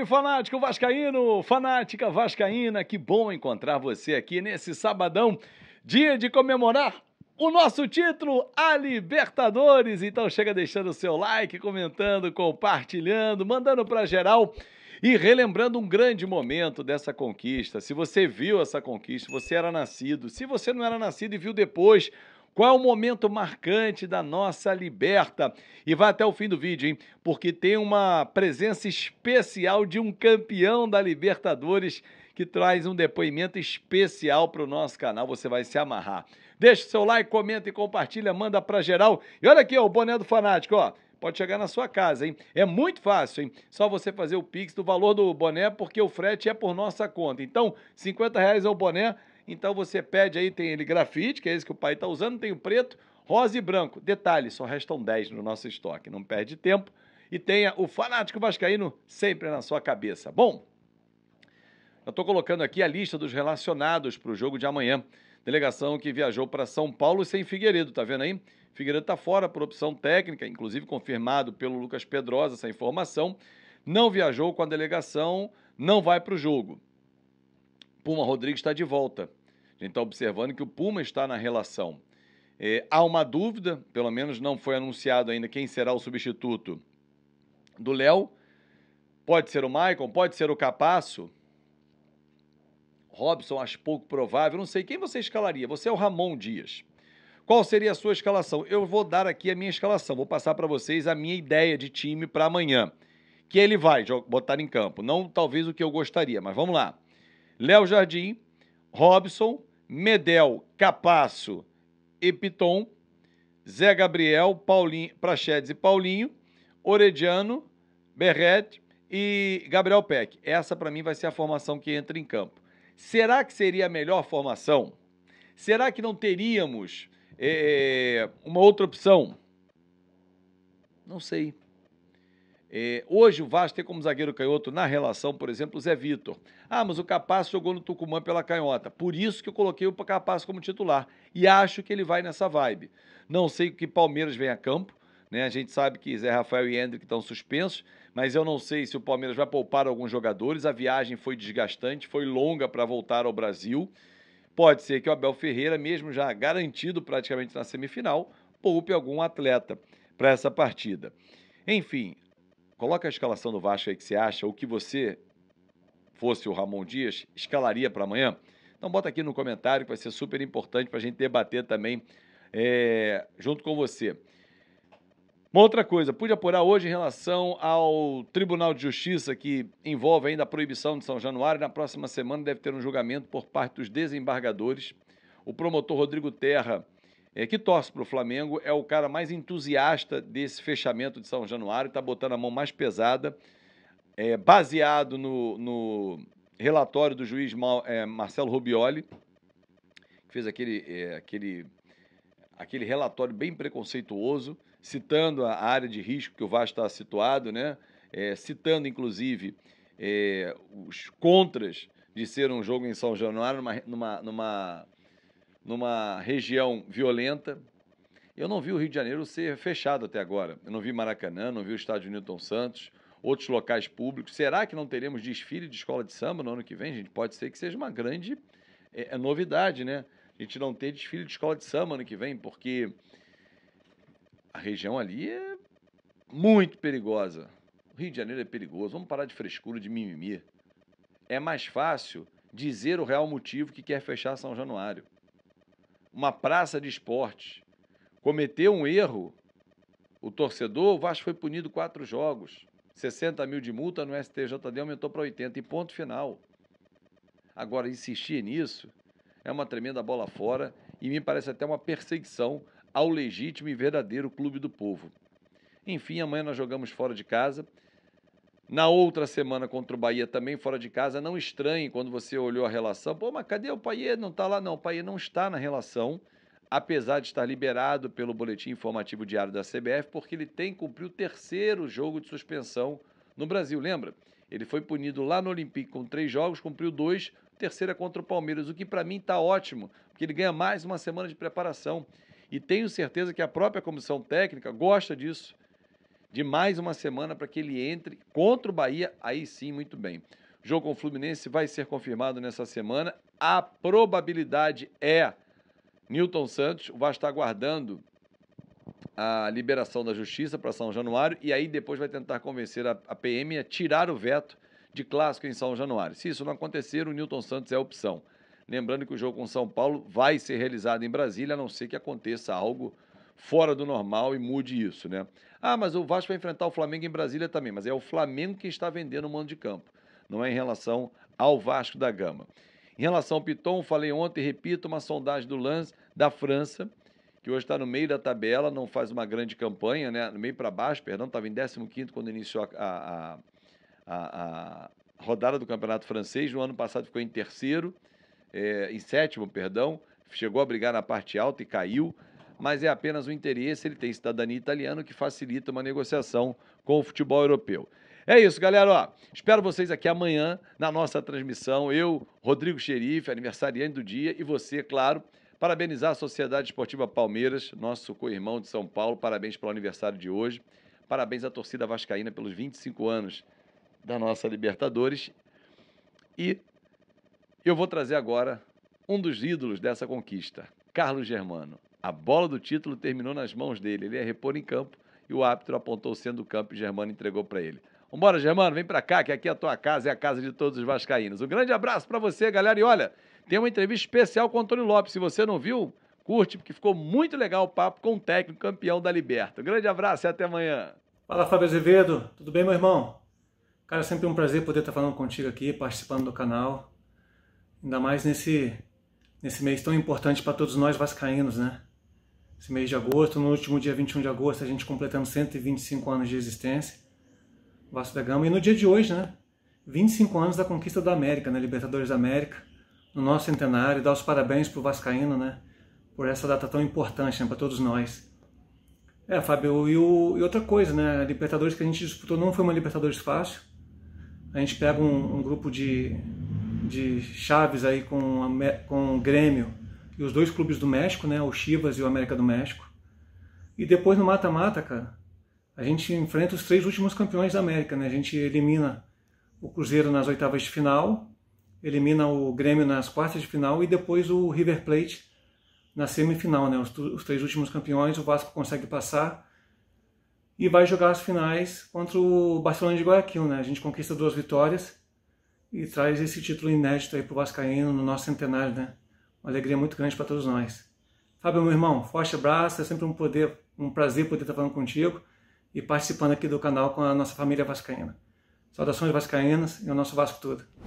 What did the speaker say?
aí, fanático vascaíno, fanática vascaína, que bom encontrar você aqui nesse sabadão, dia de comemorar o nosso título, a Libertadores. Então chega deixando o seu like, comentando, compartilhando, mandando para geral e relembrando um grande momento dessa conquista. Se você viu essa conquista, você era nascido. Se você não era nascido e viu depois, qual é o momento marcante da nossa liberta? E vai até o fim do vídeo, hein? Porque tem uma presença especial de um campeão da Libertadores que traz um depoimento especial para o nosso canal. Você vai se amarrar. Deixa o seu like, comenta e compartilha, manda para geral. E olha aqui, ó, o boné do fanático, ó pode chegar na sua casa, hein? É muito fácil, hein? Só você fazer o Pix do valor do boné, porque o frete é por nossa conta. Então, 50 reais é o boné, então você pede aí, tem ele grafite, que é esse que o pai está usando, tem o preto, rosa e branco. Detalhe, só restam 10 no nosso estoque, não perde tempo. E tenha o fanático vascaíno sempre na sua cabeça. Bom, eu estou colocando aqui a lista dos relacionados para o jogo de amanhã. Delegação que viajou para São Paulo sem Figueiredo, tá vendo aí? Figueiredo está fora por opção técnica, inclusive confirmado pelo Lucas Pedrosa essa informação. Não viajou com a delegação, não vai para o jogo. Puma Rodrigues está de volta. A gente está observando que o Puma está na relação. É, há uma dúvida, pelo menos não foi anunciado ainda quem será o substituto do Léo. Pode ser o Maicon, pode ser o Capasso. Robson, acho pouco provável. Não sei quem você escalaria. Você é o Ramon Dias. Qual seria a sua escalação? Eu vou dar aqui a minha escalação. Vou passar para vocês a minha ideia de time para amanhã. Que ele vai botar em campo. Não talvez o que eu gostaria, mas vamos lá. Léo Jardim, Robson, Medel, Capasso e Piton, Zé Gabriel, Paulinho, Praxedes e Paulinho, Orediano, Berret e Gabriel Peck. Essa para mim vai ser a formação que entra em campo. Será que seria a melhor formação? Será que não teríamos é, uma outra opção? Não sei. É, hoje o Vasco tem como zagueiro canhoto na relação, por exemplo, o Zé Vitor. Ah, mas o Capaz jogou no Tucumã pela canhota. Por isso que eu coloquei o Capaz como titular. E acho que ele vai nessa vibe. Não sei o que Palmeiras vem a campo. Né? A gente sabe que Zé Rafael e Hendrick estão suspensos, mas eu não sei se o Palmeiras vai poupar alguns jogadores. A viagem foi desgastante, foi longa para voltar ao Brasil. Pode ser que o Abel Ferreira, mesmo já garantido praticamente na semifinal, poupe algum atleta para essa partida. Enfim, Coloca a escalação do Vasco aí que você acha, ou que você, fosse o Ramon Dias, escalaria para amanhã. Então bota aqui no comentário, que vai ser super importante para a gente debater também é, junto com você. Uma outra coisa, pude apurar hoje em relação ao Tribunal de Justiça que envolve ainda a proibição de São Januário. Na próxima semana deve ter um julgamento por parte dos desembargadores. O promotor Rodrigo Terra é, que torce para o Flamengo, é o cara mais entusiasta desse fechamento de São Januário, está botando a mão mais pesada, é, baseado no, no, relatório do juiz Mal, é, Marcelo Rubioli, que fez aquele, é, aquele, aquele relatório bem preconceituoso, citando a área de risco que o Vasco está situado, né? É, citando, inclusive, é, os contras de ser um jogo em São Januário, numa, numa, numa numa região violenta. Eu não vi o Rio de Janeiro ser fechado até agora. Eu não vi Maracanã, não vi o estádio Newton Santos, outros locais públicos. Será que não teremos desfile de escola de samba no ano que vem, gente? Pode ser que seja uma grande é, é novidade, né? A gente não ter desfile de escola de samba no ano que vem, porque a região ali é muito perigosa. O Rio de Janeiro é perigoso. Vamos parar de frescura, de mimimi. É mais fácil dizer o real motivo que quer fechar São Januário uma praça de esporte, cometeu um erro, o torcedor, o Vasco foi punido quatro jogos. 60 mil de multa no STJD aumentou para 80 e ponto final. Agora, insistir nisso é uma tremenda bola fora e me parece até uma perseguição ao legítimo e verdadeiro clube do povo. Enfim, amanhã nós jogamos fora de casa na outra semana contra o Bahia, também fora de casa, não estranhe quando você olhou a relação. Pô, mas cadê o Paier? Não está lá, não. O Paier não está na relação, apesar de estar liberado pelo boletim informativo diário da CBF, porque ele tem cumprido o terceiro jogo de suspensão no Brasil, lembra? Ele foi punido lá no Olympique com três jogos, cumpriu dois, terceira contra o Palmeiras, o que para mim está ótimo, porque ele ganha mais uma semana de preparação. E tenho certeza que a própria comissão técnica gosta disso de mais uma semana para que ele entre contra o Bahia, aí sim, muito bem. O jogo com o Fluminense vai ser confirmado nessa semana. A probabilidade é Newton Santos. O Vasco está aguardando a liberação da justiça para São Januário e aí depois vai tentar convencer a, a PM a tirar o veto de clássico em São Januário. Se isso não acontecer, o Newton Santos é a opção. Lembrando que o jogo com São Paulo vai ser realizado em Brasília, a não ser que aconteça algo fora do normal e mude isso, né? Ah, mas o Vasco vai enfrentar o Flamengo em Brasília também, mas é o Flamengo que está vendendo o mando de campo, não é em relação ao Vasco da Gama. Em relação ao Piton, falei ontem, repito, uma sondagem do Lance da França, que hoje está no meio da tabela, não faz uma grande campanha, né? No meio para baixo, perdão, estava em 15 quando iniciou a, a, a, a, rodada do Campeonato Francês. No ano passado ficou em terceiro, é, em sétimo, perdão. Chegou a brigar na parte alta e caiu mas é apenas um interesse. Ele tem cidadania italiana, o que facilita uma negociação com o futebol europeu. É isso, galera. Ó, espero vocês aqui amanhã na nossa transmissão. Eu, Rodrigo Xerife, aniversariante do dia, e você, claro. Parabenizar a Sociedade Esportiva Palmeiras, nosso co-irmão de São Paulo. Parabéns pelo aniversário de hoje. Parabéns à torcida vascaína pelos 25 anos da nossa Libertadores. E eu vou trazer agora um dos ídolos dessa conquista, Carlos Germano. A bola do título terminou nas mãos dele. Ele ia repor em campo e o árbitro apontou sendo o campo e Germano entregou para ele. Vambora, Germano, vem para cá, que aqui é a tua casa, é a casa de todos os vascaínos. Um grande abraço para você, galera. E olha, tem uma entrevista especial com o Antônio Lopes. Se você não viu, curte, porque ficou muito legal o papo com o técnico campeão da Liberta. Um grande abraço e até amanhã. Fala, Fábio Azevedo. Tudo bem, meu irmão? Cara, é sempre um prazer poder estar falando contigo aqui, participando do canal. Ainda mais nesse, nesse mês tão importante para todos nós vascaínos, né? esse mês de agosto. No último dia 21 de agosto, a gente completando 125 anos de existência. Vasco da Gama. E no dia de hoje, né? 25 anos da conquista da América, né? Libertadores da América. No nosso centenário. Dar os parabéns pro Vascaíno, né? Por essa data tão importante, né? Para todos nós. É, Fábio, e, o, e, outra coisa, né? A Libertadores que a gente disputou não foi uma Libertadores fácil. A gente pega um, um grupo de, de chaves aí com, a, com o Grêmio, e os dois clubes do México, né, o Chivas e o América do México. E depois no mata-mata, cara, a gente enfrenta os três últimos campeões da América, né? A gente elimina o Cruzeiro nas oitavas de final, elimina o Grêmio nas quartas de final e depois o River Plate na semifinal, né? Os, os três últimos campeões, o Vasco consegue passar e vai jogar as finais contra o Barcelona de Guayaquil, né? A gente conquista duas vitórias e traz esse título inédito aí pro vascaíno no nosso centenário, né? uma alegria muito grande para todos nós. Fábio, meu irmão, forte abraço, é sempre um poder, um prazer poder estar falando contigo e participando aqui do canal com a nossa família vascaína. Saudações vascaínas e o nosso Vasco todo.